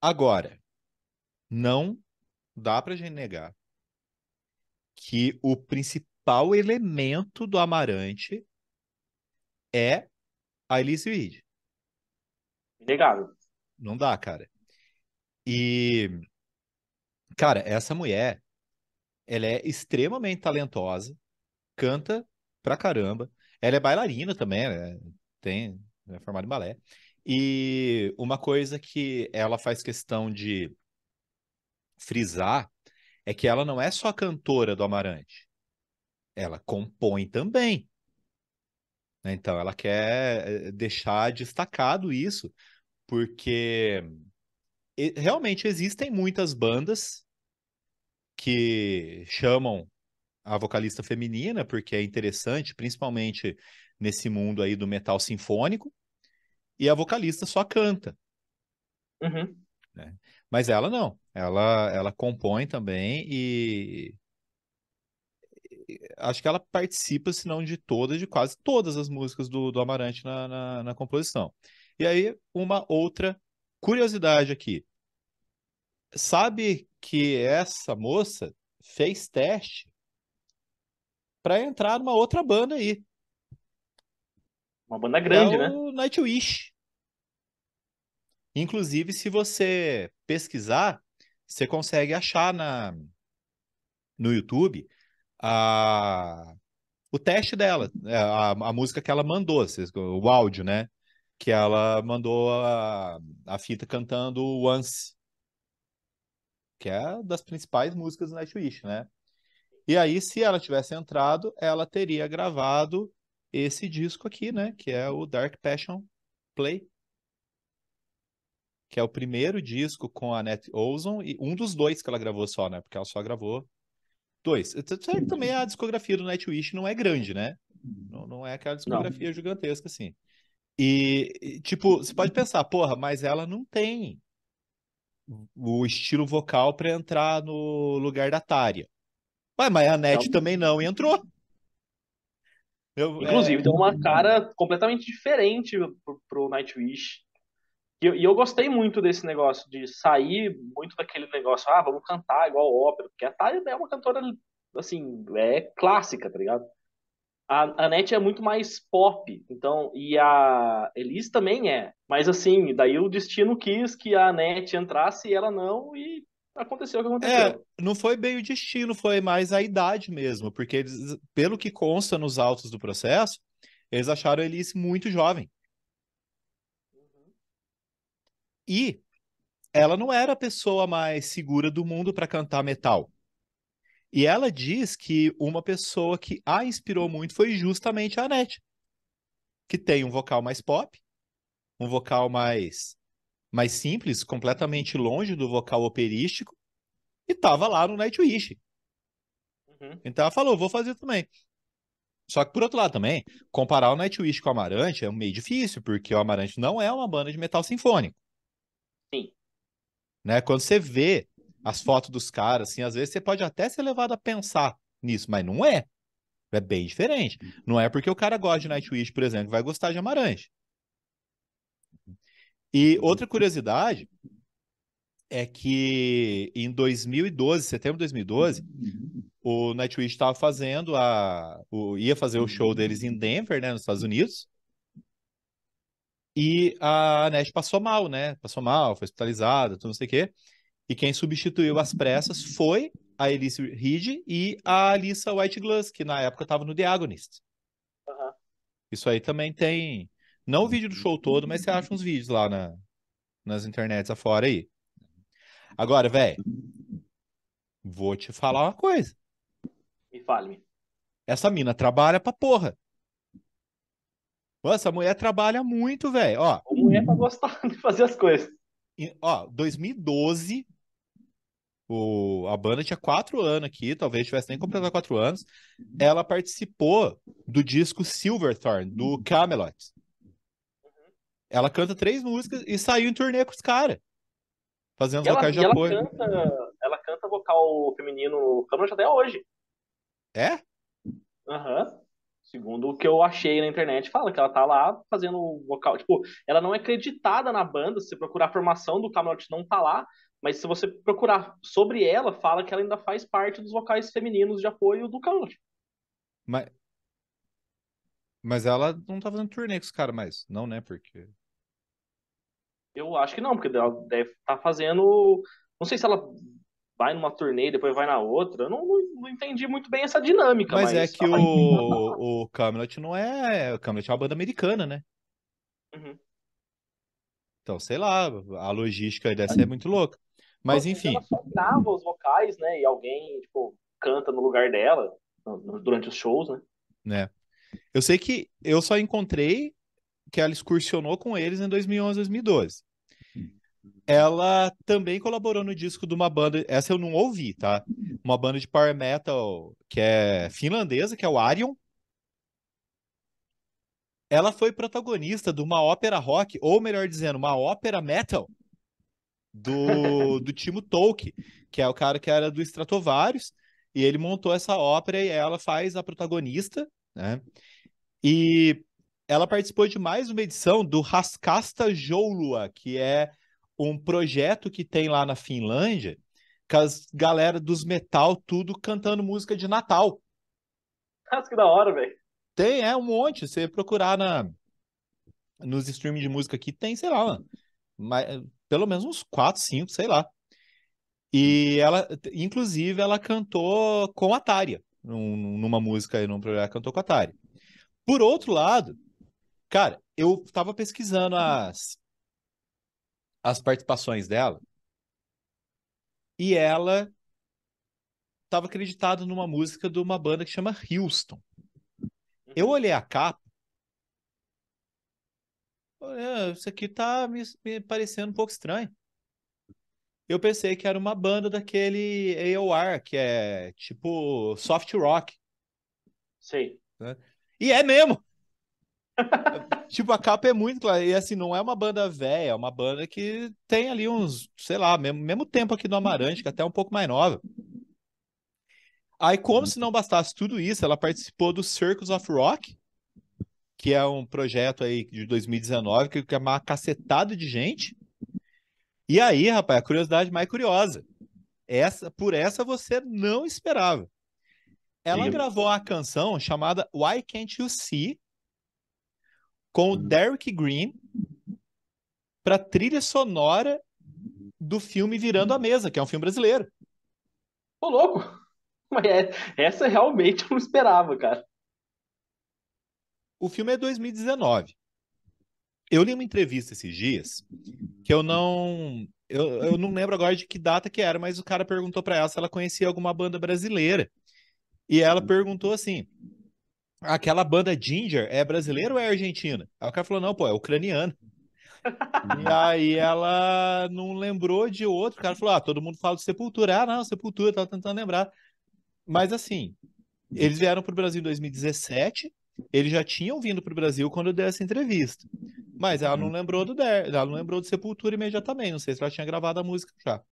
Agora, não dá para gente negar que o principal elemento do Amarante é a Elise Reed. Inegável. Não dá, cara. E, cara, essa mulher, ela é extremamente talentosa, canta pra caramba. Ela é bailarina também, né? tem, é formada em balé. E uma coisa que ela faz questão de frisar é que ela não é só cantora do Amarante. Ela compõe também. Né? Então, ela quer eh, deixar destacado isso, porque eh, realmente existem muitas bandas que chamam a vocalista feminina, porque é interessante, principalmente nesse mundo aí do metal sinfônico, e a vocalista só canta. Uhum. Né? Mas ela não, ela, ela compõe também e acho que ela participa, se não de todas, de quase todas as músicas do, do Amarante na, na, na composição. E aí, uma outra curiosidade aqui. Sabe que essa moça fez teste para entrar numa outra banda aí, uma banda é grande, né? é o né? Nightwish. Inclusive, se você pesquisar, você consegue achar na no YouTube a o teste dela, é, a, a música que ela mandou, o áudio, né? Que ela mandou a, a fita cantando Once, que é das principais músicas do Nightwish, né? E aí, se ela tivesse entrado, ela teria gravado esse disco aqui, né? Que é o Dark Passion Play. Que é o primeiro disco com a Net Olson e um dos dois que ela gravou só, né? Porque ela só gravou dois. Também a discografia do Nightwish não é grande, né? Não, não é aquela discografia não. gigantesca, assim. E, tipo, você pode pensar, porra, mas ela não tem o estilo vocal para entrar no lugar da Tária. Ué, mas a Net também não entrou. Eu, Inclusive, é... deu uma cara completamente diferente pro, pro Nightwish. E, e, eu gostei muito desse negócio, de sair muito daquele negócio, ah, vamos cantar igual ópera, porque a Thalia é uma cantora, assim, é clássica, tá ligado? A Anette é muito mais pop, então, e a Elise também é. Mas assim, daí o destino quis que a Anette entrasse e ela não, e aconteceu o que aconteceu. É, não foi bem o destino, foi mais a idade mesmo, porque eles, pelo que consta nos autos do processo, eles acharam ele muito jovem. Uhum. E ela não era a pessoa mais segura do mundo para cantar metal. E ela diz que uma pessoa que a inspirou muito foi justamente a Anette, que tem um vocal mais pop, um vocal mais mais simples, completamente longe do vocal operístico, e tava lá no Nightwish. Uhum. Então ela falou, vou fazer também. Só que por outro lado também, comparar o Nightwish com o Amarante é meio difícil, porque o Amarante não é uma banda de metal sinfônico. Sim. Né? Quando você vê as fotos dos caras, assim, às vezes você pode até ser levado a pensar nisso, mas não é. É bem diferente. Não é porque o cara gosta de Nightwish, por exemplo, vai gostar de Amarante. E outra curiosidade é que em 2012, setembro de 2012, o Nightwish estava fazendo a. O, ia fazer o show deles em Denver, né, nos Estados Unidos. E a Nash passou mal, né? Passou mal, foi hospitalizada, tudo não sei o quê. E quem substituiu as pressas foi a Elise Reed e a Alissa Whiteglass, que na época estava no The Agonist. Uhum. Isso aí também tem não o vídeo do show todo, mas você acha uns uhum. vídeos lá na, nas internets afora aí. Agora, velho, vou te falar uma coisa. Me fale. Essa mina trabalha pra porra. Nossa, a mulher trabalha muito, velho. Ó, a mulher tá gostando de fazer as coisas. ó, 2012, o, a banda tinha quatro anos aqui, talvez tivesse nem completado quatro anos. Ela participou do disco Silverthorn, do Camelot. Ela canta três músicas e saiu em turnê com os caras. Fazendo vocal vocais de apoio. Ela canta, ela canta vocal feminino Câmara até hoje. É? Aham. Uhum. Segundo o que eu achei na internet, fala que ela tá lá fazendo vocal. Tipo, ela não é acreditada na banda. Se você procurar a formação do Camelot, não tá lá. Mas se você procurar sobre ela, fala que ela ainda faz parte dos vocais femininos de apoio do Camelot. Mas, mas ela não tá fazendo turnê com os caras mais. Não, né? Porque. Eu acho que não, porque ela deve estar tá fazendo. Não sei se ela vai numa turnê, e depois vai na outra. Eu não, não, não entendi muito bem essa dinâmica. Mas, é mas é que o, o Camelot não é. O Camelot é uma banda americana, né? Uhum. Então, sei lá, a logística dessa é muito louca. Mas Nossa, enfim. Ela só os vocais, né? E alguém, tipo, canta no lugar dela durante os shows, né? Né. Eu sei que eu só encontrei que ela excursionou com eles em 2011, 2012 ela também colaborou no disco de uma banda, essa eu não ouvi, tá? Uma banda de power metal que é finlandesa, que é o Arion. Ela foi protagonista de uma ópera rock, ou melhor dizendo, uma ópera metal do, do Timo Tolkien, que é o cara que era do Stratovarius, e ele montou essa ópera e ela faz a protagonista, né? E ela participou de mais uma edição do Raskasta Joulua, que é um projeto que tem lá na Finlândia com as galera dos metal tudo cantando música de Natal. Nossa, que da hora, velho. Tem, é um monte. Você procurar na, nos streams de música aqui, tem, sei lá, mano, mas, pelo menos uns 4, 5, sei lá. E ela, inclusive, ela cantou com a Tária, num, numa música e num programa, ela cantou com a Tária. Por outro lado, cara, eu tava pesquisando as as participações dela. E ela estava acreditada numa música de uma banda que chama Houston. Uhum. Eu olhei a capa. Ah, isso aqui tá me, me parecendo um pouco estranho. Eu pensei que era uma banda daquele AOR, que é tipo soft rock. Sim. Né? E é mesmo! tipo, a capa é muito clara. E assim, não é uma banda velha, é uma banda que tem ali uns, sei lá, mesmo, mesmo tempo aqui do Amarante, que é até é um pouco mais nova. Aí, como se não bastasse tudo isso, ela participou do Circles of Rock, que é um projeto aí de 2019, que é uma cacetada de gente. E aí, rapaz, a curiosidade mais curiosa. Essa, por essa você não esperava. Ela Sim. gravou a canção chamada Why Can't You See? com o Derrick Green para trilha sonora do filme Virando a Mesa, que é um filme brasileiro. Ô, louco! Mas é, essa realmente eu não esperava, cara. O filme é 2019. Eu li uma entrevista esses dias que eu não. Eu, eu não lembro agora de que data que era, mas o cara perguntou para ela se ela conhecia alguma banda brasileira. E ela perguntou assim: aquela banda Ginger é brasileira ou é argentina? Aí o cara falou, não, pô, é ucraniana. e aí ela não lembrou de outro. O cara falou, ah, todo mundo fala de Sepultura. Ah, não, Sepultura, tava tentando lembrar. Mas assim, eles vieram para o Brasil em 2017, eles já tinham vindo para o Brasil quando eu dei essa entrevista. Mas ela não uhum. lembrou do Der, ela não lembrou de Sepultura imediatamente. Não sei se ela tinha gravado a música já.